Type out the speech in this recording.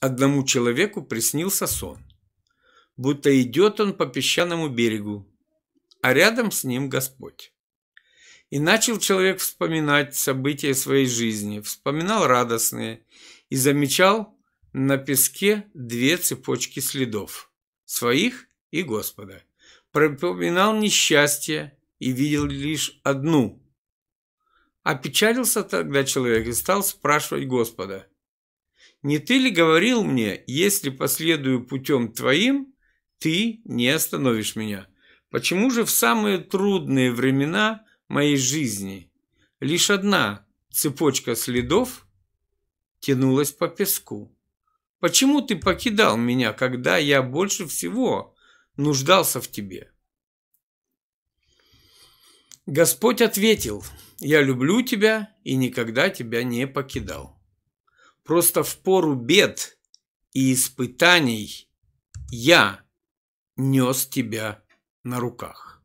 одному человеку приснился сон, будто идет он по песчаному берегу, а рядом с ним Господь. И начал человек вспоминать события своей жизни, вспоминал радостные и замечал на песке две цепочки следов – своих и Господа. Пропоминал несчастье и видел лишь одну. Опечалился тогда человек и стал спрашивать Господа – не ты ли говорил мне, если последую путем твоим, ты не остановишь меня? Почему же в самые трудные времена моей жизни лишь одна цепочка следов тянулась по песку? Почему ты покидал меня, когда я больше всего нуждался в тебе? Господь ответил, я люблю тебя и никогда тебя не покидал. Просто в пору бед и испытаний я нес тебя на руках.